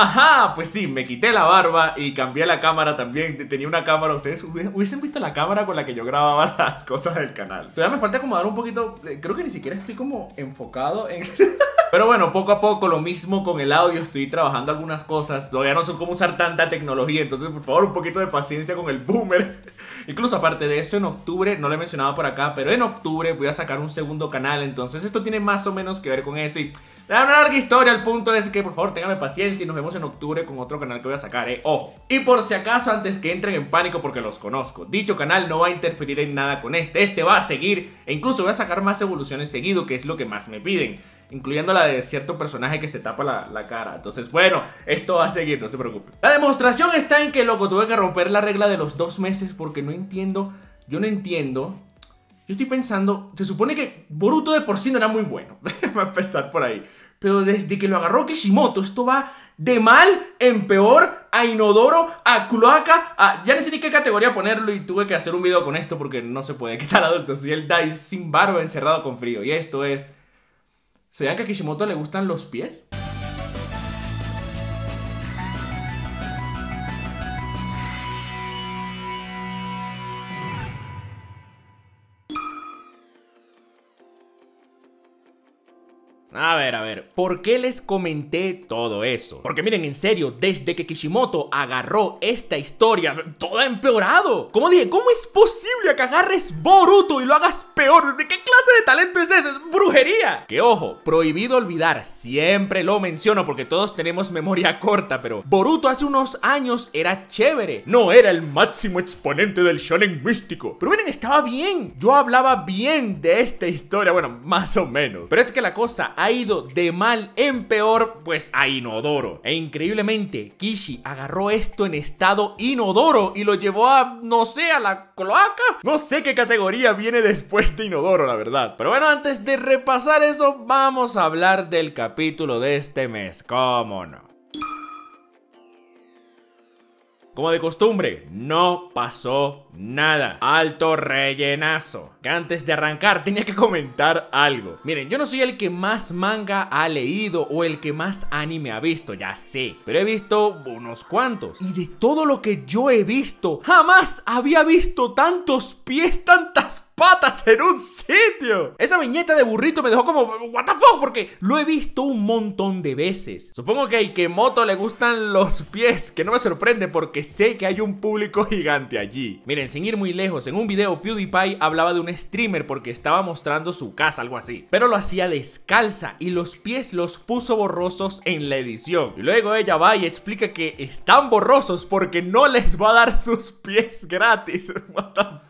Ajá, pues sí, me quité la barba y cambié la cámara también. Tenía una cámara, ustedes hubiesen visto la cámara con la que yo grababa las cosas del canal. Todavía me falta acomodar un poquito, eh, creo que ni siquiera estoy como enfocado en... Pero bueno, poco a poco lo mismo con el audio, estoy trabajando algunas cosas, todavía no sé cómo usar tanta tecnología, entonces por favor un poquito de paciencia con el boomer. Incluso aparte de eso, en octubre, no lo he mencionado por acá, pero en octubre voy a sacar un segundo canal, entonces esto tiene más o menos que ver con eso y da una larga historia, al punto es que por favor tengan paciencia y nos vemos en octubre con otro canal que voy a sacar, eh, Y por si acaso, antes que entren en pánico porque los conozco, dicho canal no va a interferir en nada con este, este va a seguir e incluso voy a sacar más evoluciones seguido, que es lo que más me piden incluyendo la de cierto personaje que se tapa la, cara. Entonces, bueno, esto va a seguir, no se preocupe. La demostración está en que, loco, tuve que romper la regla de los dos meses porque no entiendo, yo no entiendo. Yo estoy pensando, se supone que Boruto de por sí no era muy bueno, a empezar por ahí. Pero desde que lo agarró Kishimoto, esto va de mal en peor, a inodoro, a cloaca, a... Ya no sé ni qué categoría ponerlo y tuve que hacer un video con esto porque no se puede. ¿Qué tal adultos? Y él está sin barba encerrado con frío. Y esto es... ¿Sabían que a Kishimoto le gustan los pies? a ver, ¿por qué les comenté todo eso? Porque miren, en serio, desde que Kishimoto agarró esta historia, todo ha empeorado. Como dije, ¿cómo es posible que agarres Boruto y lo hagas peor? ¿De qué clase de talento es ese? brujería. Que ojo, prohibido olvidar, siempre lo menciono porque todos tenemos memoria corta, pero Boruto hace unos años era chévere. No era el máximo exponente del shonen místico. Pero miren, estaba bien. Yo hablaba bien de esta historia, bueno, más o menos. Pero es que la cosa ha ido de mal en peor, pues a inodoro. E increíblemente, Kishi agarró esto en estado inodoro y lo llevó a, no sé, a la cloaca. No sé qué categoría viene después de inodoro, la verdad. Pero bueno, antes de repasar eso, vamos a hablar del capítulo de este mes. ¿Cómo no? Como de costumbre, no pasó nada. Alto rellenazo. Que antes de arrancar tenía que comentar algo. Miren, yo no soy el que más manga ha leído o el que más anime ha visto, ya sé. Pero he visto unos cuantos. Y de todo lo que yo he visto, jamás había visto tantos pies, tantas patas en un sitio. Esa viñeta de burrito me dejó como, what the fuck, porque lo he visto un montón de veces. Supongo que a Ikemoto le gustan los pies, que no me sorprende porque sé que hay un público gigante allí. Miren, sin ir muy lejos, en un video PewDiePie hablaba de un streamer porque estaba mostrando su casa, algo así. Pero lo hacía descalza y los pies los puso borrosos en la edición. Y luego ella va y explica que están borrosos porque no les va a dar sus pies gratis.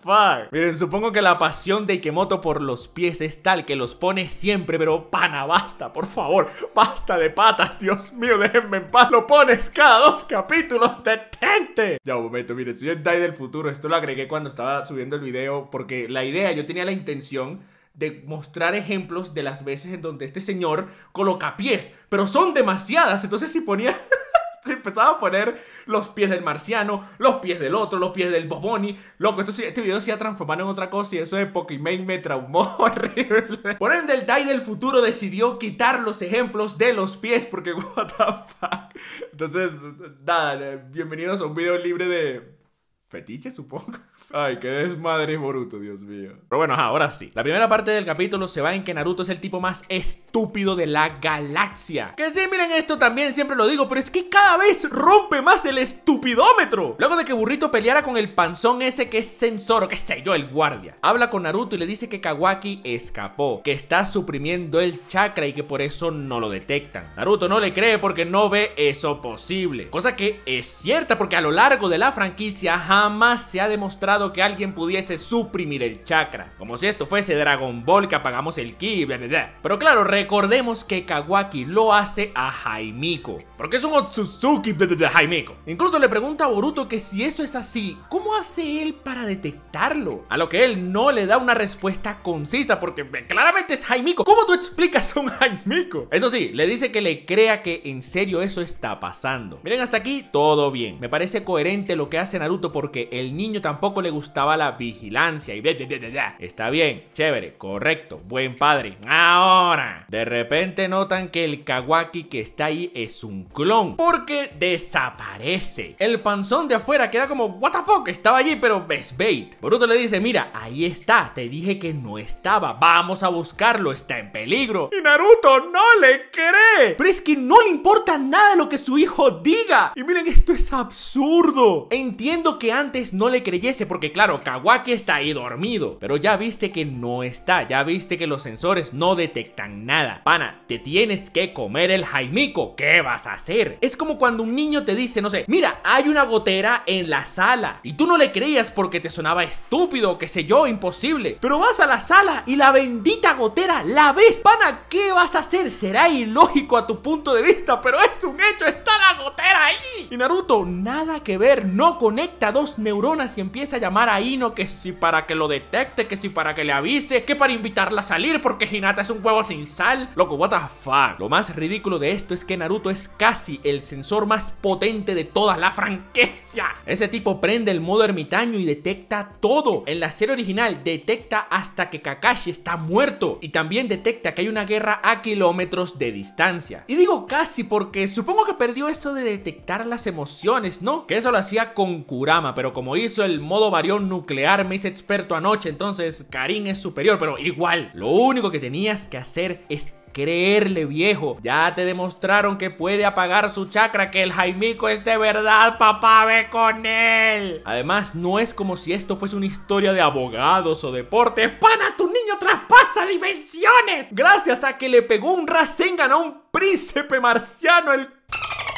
Miren, supongo que la pasión de Ikemoto por los pies es tal que los pone siempre, pero pana, basta, por favor, basta de patas, Dios mío, déjenme en paz. Lo pones cada dos capítulos, detente. Ya, un momento, miren, soy el Dai del futuro, esto lo agregué cuando estaba subiendo el video, porque la idea, yo tenía la intención de mostrar ejemplos de las veces en donde este señor coloca pies, pero son demasiadas, entonces si ponía... empezaba a poner los pies del marciano, los pies del otro, los pies del Boboni. Loco, este video se ha transformado en otra cosa y eso de Pokimane me traumó horrible. Por ende, el Dai del futuro decidió quitar los ejemplos de los pies porque what Entonces, nada, bienvenidos a un video libre de fetiche, supongo. Ay, qué desmadre es Boruto, Dios mío. Pero bueno, ahora sí. La primera parte del capítulo se va en que Naruto es el tipo más estúpido de la galaxia. Que sí, miren esto también, siempre lo digo, pero es que cada vez rompe más el estupidómetro. Luego de que Burrito peleara con el panzón ese que es o qué sé yo, el guardia. Habla con Naruto y le dice que Kawaki escapó, que está suprimiendo el chakra y que por eso no lo detectan. Naruto no le cree porque no ve eso posible. Cosa que es cierta porque a lo largo de la franquicia, ajá, más se ha demostrado que alguien pudiese suprimir el chakra, como si esto fuese Dragon Ball que apagamos el ki, Pero claro, recordemos que Kawaki lo hace a Jaimiko, porque es un Otsutsuki de Jaimiko. Incluso le pregunta a Boruto que si eso es así, ¿cómo hace él para detectarlo? A lo que él no le da una respuesta concisa, porque claramente es Jaimiko. ¿Cómo tú explicas un Jaimiko? Eso sí, le dice que le crea que en serio eso está pasando. Miren, hasta aquí todo bien. Me parece coherente lo que hace Naruto por porque el niño tampoco le gustaba la vigilancia y Está bien, chévere, correcto, buen padre. Ahora, de repente notan que el Kawaki que está ahí es un clon porque desaparece. El panzón de afuera queda como, what the fuck, estaba allí pero es bait. Boruto le dice, mira, ahí está, te dije que no estaba, vamos a buscarlo, está en peligro. Y Naruto no le cree. Pero es que no le importa nada lo que su hijo diga. Y miren, esto es absurdo. Entiendo que antes no le creyese, porque claro, Kawaki está ahí dormido, pero ya viste que no está, ya viste que los sensores no detectan nada. Pana, te tienes que comer el Jaimico, ¿qué vas a hacer? Es como cuando un niño te dice, no sé, mira, hay una gotera en la sala, y tú no le creías porque te sonaba estúpido, qué sé yo, imposible, pero vas a la sala y la bendita gotera la ves. Pana, ¿qué vas a hacer? Será ilógico a tu punto de vista, pero es un hecho, está la gotera ahí. Y Naruto, nada que ver, no conecta dos neuronas y empieza a llamar a Ino que si para que lo detecte, que si para que le avise, que para invitarla a salir porque Hinata es un huevo sin sal. Loco, what fuck. Lo más ridículo de esto es que Naruto es casi el sensor más potente de toda la franquicia. Ese tipo prende el modo ermitaño y detecta todo. En la serie original detecta hasta que Kakashi está muerto y también detecta que hay una guerra a kilómetros de distancia. Y digo casi porque supongo que perdió eso de detectar las emociones, ¿no? Que eso lo hacía con Kurama, pero como hizo el modo varión nuclear, me hice experto anoche, entonces Karim es superior, pero igual, lo único que tenías que hacer es creerle, viejo. Ya te demostraron que puede apagar su chakra, que el Jaimico es de verdad, papá, ve con él. Además, no es como si esto fuese una historia de abogados o deporte. ¡Pana, tu niño traspasa dimensiones! Gracias a que le pegó un Rasengan a un príncipe marciano, el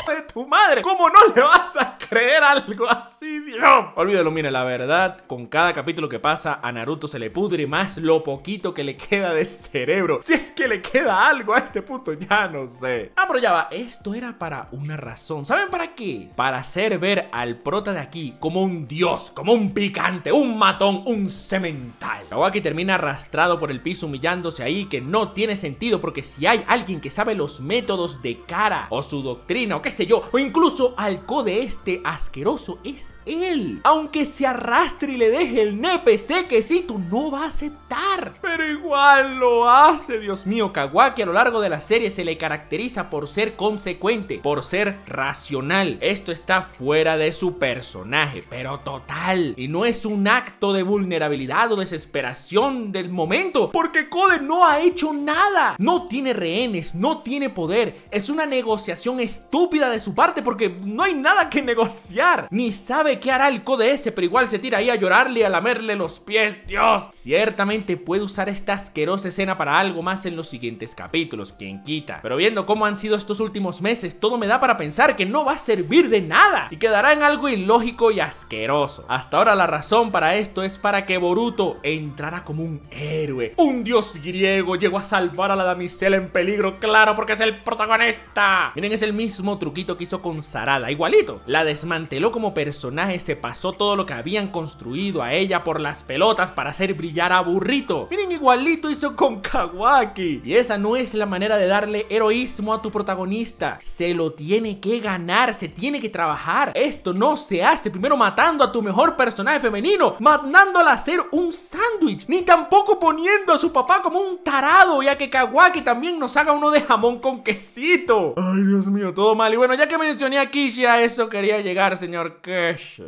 de tu madre. ¿Cómo no le vas a creer algo así, Dios? Olvídalo, mira, la verdad, con cada capítulo que pasa, a Naruto se le pudre más lo poquito que le queda de cerebro. Si es que le queda algo a este puto ya no sé. Ah, pero ya va, esto era para una razón. ¿Saben para qué? Para hacer ver al prota de aquí como un dios, como un picante, un matón, un cemental. Kawaki termina arrastrado por el piso humillándose ahí, que no tiene sentido porque si hay alguien que sabe los métodos de cara o su doctrina o qué yo, o incluso al code este asqueroso, es él. Aunque se arrastre y le deje el nepe que tú no va a aceptar. Pero igual lo hace, Dios mío. Kawaki a lo largo de la serie se le caracteriza por ser consecuente, por ser racional. Esto está fuera de su personaje, pero total. Y no es un acto de vulnerabilidad o desesperación del momento, porque Code no ha hecho nada. No tiene rehenes, no tiene poder. Es una negociación estúpida de su parte porque no hay nada que negociar. Ni sabe qué hará el code ese, pero igual se tira ahí a llorarle y a lamerle los pies, Dios. Ciertamente puede usar esta asquerosa escena para algo más en los siguientes capítulos, quien quita. Pero viendo cómo han sido estos últimos meses, todo me da para pensar que no va a servir de nada y quedará en algo ilógico y asqueroso. Hasta ahora la razón para esto es para que Boruto entrara como un héroe, un dios griego, llegó a salvar a la damisela en peligro, claro, porque es el protagonista. Miren, es el mismo truco truquito que hizo con Sarada, igualito. La desmanteló como personaje, se pasó todo lo que habían construido a ella por las pelotas para hacer brillar a Burrito. Miren, igualito hizo con Kawaki. Y esa no es la manera de darle heroísmo a tu protagonista. Se lo tiene que ganar, se tiene que trabajar. Esto no se hace primero matando a tu mejor personaje femenino, matándola a hacer un sándwich, ni tampoco poniendo a su papá como un tarado, ya que Kawaki también nos haga uno de jamón con quesito. Ay, Dios mío, todo mal bueno, ya que mencioné a Kishi, a eso quería llegar, señor Cash.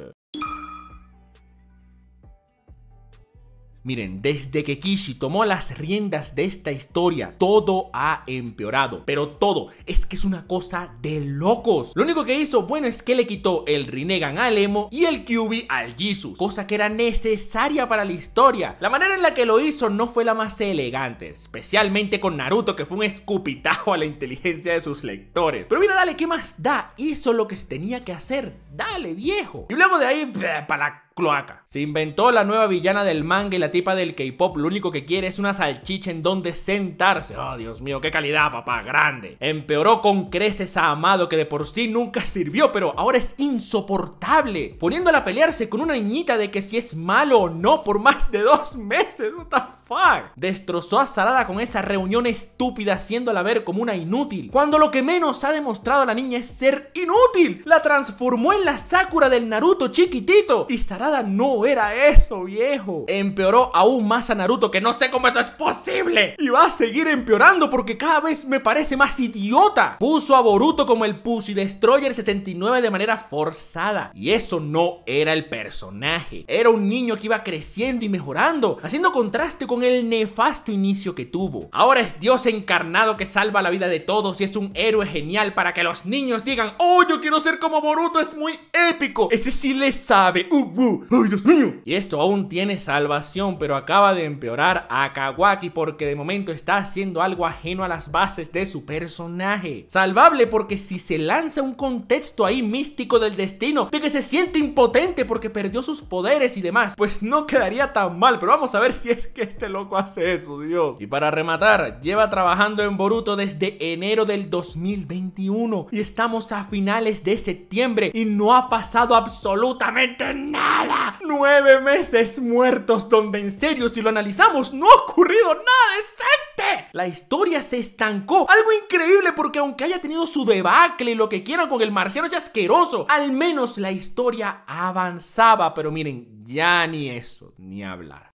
Miren, desde que Kishi tomó las riendas de esta historia, todo ha empeorado. Pero todo, es que es una cosa de locos. Lo único que hizo bueno es que le quitó el Rinnegan al Emo y el Kyubi al Jesus, cosa que era necesaria para la historia. La manera en la que lo hizo no fue la más elegante, especialmente con Naruto que fue un escupitajo a la inteligencia de sus lectores. Pero mira, dale, ¿qué más da? Hizo lo que se tenía que hacer. Dale, viejo. Y luego de ahí, para la cloaca. Se inventó la nueva villana del manga y la tipa del K-pop lo único que quiere es una salchicha en donde sentarse. Oh, Dios mío, qué calidad, papá, grande. Empeoró con creces a Amado que de por sí nunca sirvió, pero ahora es insoportable. Poniéndola a pelearse con una niñita de que si es malo o no por más de dos meses. What the fuck? Destrozó a Sarada con esa reunión estúpida haciéndola ver como una inútil. Cuando lo que menos ha demostrado a la niña es ser inútil. La transformó en la Sakura del Naruto chiquitito. Y Sarada no era eso, viejo. Empeoró aún más a Naruto, que no sé cómo eso es posible. Y va a seguir empeorando porque cada vez me parece más idiota. Puso a Boruto como el Pussy Destroyer 69 de manera forzada. Y eso no era el personaje. Era un niño que iba creciendo y mejorando, haciendo contraste con el nefasto inicio que tuvo. Ahora es Dios encarnado que salva la vida de todos y es un héroe genial para que los niños digan, oh, yo quiero ser como Boruto, es muy épico. Ese sí le sabe. Uh, uh. ¡Ay, Dios mío! Y esto aún tiene salvación, pero acaba de empeorar a Kawaki porque de momento está haciendo algo ajeno a las bases de su personaje. Salvable porque si se lanza un contexto ahí místico del destino, de que se siente impotente porque perdió sus poderes y demás, pues no quedaría tan mal, pero vamos a ver si es que este loco hace eso, Dios. Y para rematar, lleva trabajando en Boruto desde enero del 2021 y estamos a finales de septiembre y no ha pasado absolutamente nada. Nueve meses muertos donde en serio si lo analizamos no ha ocurrido nada decente. La historia se estancó. Algo increíble porque aunque haya tenido su debacle y lo que quieran con el marciano es asqueroso, al menos la historia avanzaba. Pero miren, ya ni eso, ni hablar.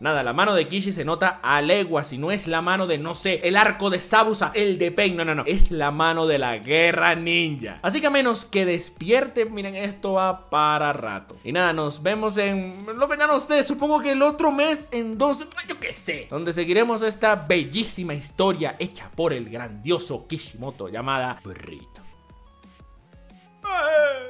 Nada, la mano de Kishi se nota a leguas si no es la mano de, no sé, el arco de Sabusa, el de Pain, no, no, no, es la mano de la guerra ninja. Así que a menos que despierte, miren, esto va para rato. Y nada, nos vemos en, lo que ya no sé, supongo que el otro mes, en dos, yo qué sé, donde seguiremos esta bellísima historia hecha por el grandioso Kishimoto llamada perrito.